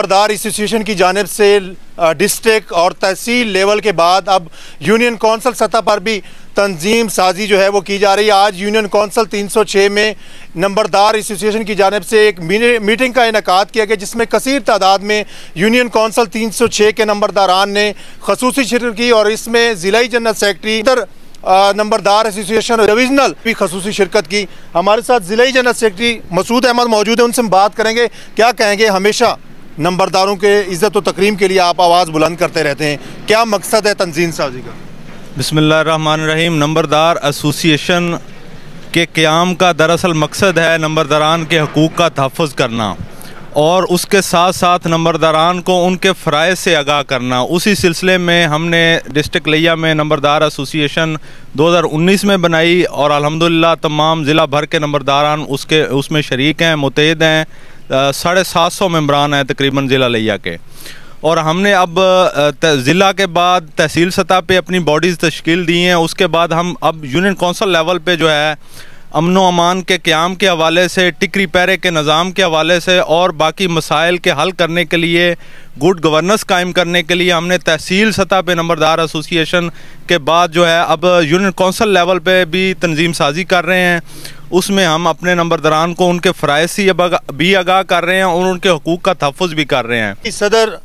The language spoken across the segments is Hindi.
बरदार एसोसिएशन की जानब से डिस्ट्रिक्ट और तहसील लेवल के बाद अब यूनियन कौंसल सतह पर भी तंजीम साजी जो है वो की जा रही है आज यूनियन कौंसल 306 में नंबरदार एसोसिएशन की जानब से एक मीटिंग का इनका किया गया जिसमें कसर तादाद में यूनियन कौंसल 306 के नंबरदारान ने खसूस शिरकत की और इसमें ज़िला जनरल सेक्रेटरी नंबरदार एसोसिएशन डिविजनल भी खसूसी शिरकत की हमारे साथ ज़िला जनरल सेक्रटरी मसूद अहमद मौजूद है उनसे हम बात करेंगे क्या कहेंगे हमेशा नंबरदारों के इज़्ज़त व तकरीम के लिए आप आवाज़ बुलंद करते रहते हैं क्या मकसद है तनजीन साजी का रहीम नंबरदार एसोसिएशन के क़्याम का दरअसल मकसद है नंबरदारान के हकूक़ का तहफ़ करना और उसके साथ साथ नंबरदारान को उनके फ़रज़ से आगाह करना उसी सिलसिले में हमने डिस्ट्रिक्ट लिया में नंबरदार एसोसिएशन 2019 में बनाई और अल्हम्दुलिल्लाह तमाम ज़िला भर के नंबरदारान उसके उसमें शरीक हैं मुतहद हैं साढ़े सात सौ मम्बरान हैं तकरीबन ज़िला लिया के और हमने अब ज़िला के बाद तहसील सतह पे अपनी बॉडीज़ तश्कील दी हैं उसके बाद हम अब यूनियन कौंसल लेवल पे जो है अमन अमान के क्याम के हवाले से टिकरी पैरे के निज़ाम के हवाले से और बाकी मसाइल के हल करने के लिए गुड गवर्नेंस कायम करने के लिए हमने तहसील सतह पे नंबरदार एसोसिएशन के बाद जो है अब यूनिट कौंसल लेवल पे भी तंजीम साजी कर रहे हैं उसमें हम अपने नंबरदारान को उनके फ़राइसी भी आगाह कर रहे हैं और उनके हकूक़ का तहफ़ भी कर रहे हैं सदर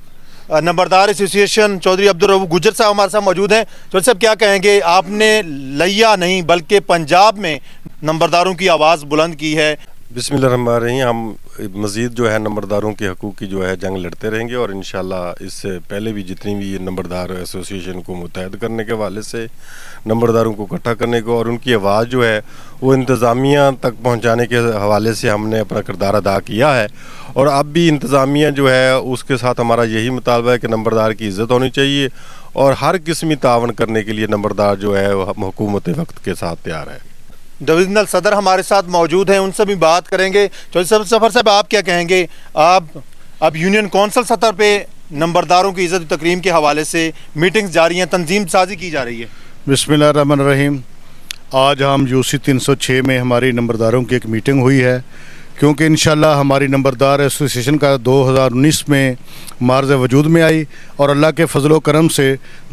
नंबरदार एसोसिएशन चौधरी अब्दुलरबू गुजर साहब हमारे साथ मौजूद हैं चौधरी साहब क्या कहेंगे आपने लिया नहीं बल्कि पंजाब में नंबरदारों की आवाज़ बुलंद की है बिसमिल्ल हम मज़ीद जो है नंबरदारों के हकूक़ की जो है जंग लड़ते रहेंगे और इन इससे पहले भी जितनी भी ये नंबरदार एसोसिएशन को मुतहद करने के हवाले से नंबरदारों को इकट्ठा करने को और उनकी आवाज़ जो है वो इंतज़ामिया तक पहुँचाने के हवाले से हमने अपना किरदार अदा किया है और अब भी इंतज़ामिया जो है उसके साथ हमारा यही मुतालबा है कि नंबरदार की इज़्ज़त होनी चाहिए और हर किस्मी तावन करने के लिए नंबरदार जो है हम हुकूमत वक्त के साथ तैयार है डिविजनल सदर हमारे साथ मौजूद हैं उनसे भी बात करेंगे चौधरी सफ़र साहब आप क्या कहेंगे आप अब यूनियन कौंसल सतह पे नंबरदारों की इज़्ज़त तकरीम के हवाले से मीटिंग्स रही हैं तंजीम साजी की जा रही है बिसमीम आज हम यूसी 306 में हमारी नंबरदारों की एक मीटिंग हुई है क्योंकि इन हमारी नंबरदार एसोसिएशन का 2019 में मार्ज वजूद में आई और अल्लाह के फजल करम से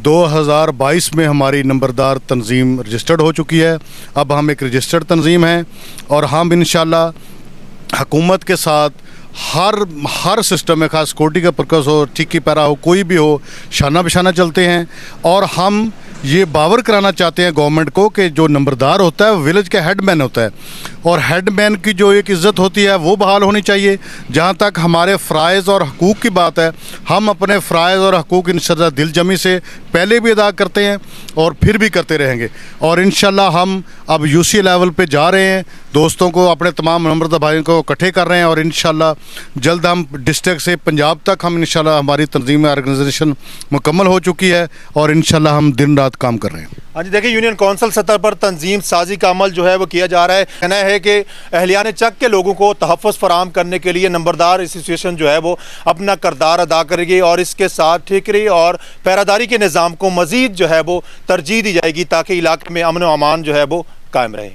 2022 में हमारी नंबरदार तंजीम रजिस्टर्ड हो चुकी है अब हम एक रजिस्टर्ड तंजीम हैं और हम इन हकूमत के साथ हर हर सिस्टम में ख़ास सिक्योरिटी का पर्कस हो टिक्की पैरा हो कोई भी हो शाना बिशाना चलते हैं और हम ये बावर कराना चाहते हैं गवर्नमेंट को कि जो नंबरदार होता है विलेज का हेडमैन होता है और हेडमैन की जो एक इज़्ज़त होती है वो बहाल होनी चाहिए जहाँ तक हमारे फ़्राइज़ और हकूक़ की बात है हम अपने फ़्राइज़ और हकूक़ इन दिल जमी से पहले भी अदा करते हैं और फिर भी करते रहेंगे और इन हम अब यू लेवल पर जा रहे हैं दोस्तों को अपने तमाम नम्रता भाइयों को इकट्ठे कर रहे हैं और इन जल्द हम डिस्ट्रिक्ट से पंजाब तक हम इन हमारी तंजीम ऑर्गेनाइजेशन मुकम्मल हो चुकी है और इन हम दिन रात काम कर रहे हैं हाँ जी देखिए यूनियन कौंसिल सतह पर तंजीम साजी का अमल जो है वो किया जा रहा है कहना है कि अहलियान चक के लोगों को तहफ़ फराम करने के लिए नंबरदार एसोसिएशन जो है वो अपना करदार अदा करेगी और इसके साथ ठिकरी और पैरादारी के निज़ाम को मज़ीद जो है वो तरजीह दी जाएगी ताकि इलाके में अमन अमान जो है वो कायम रहे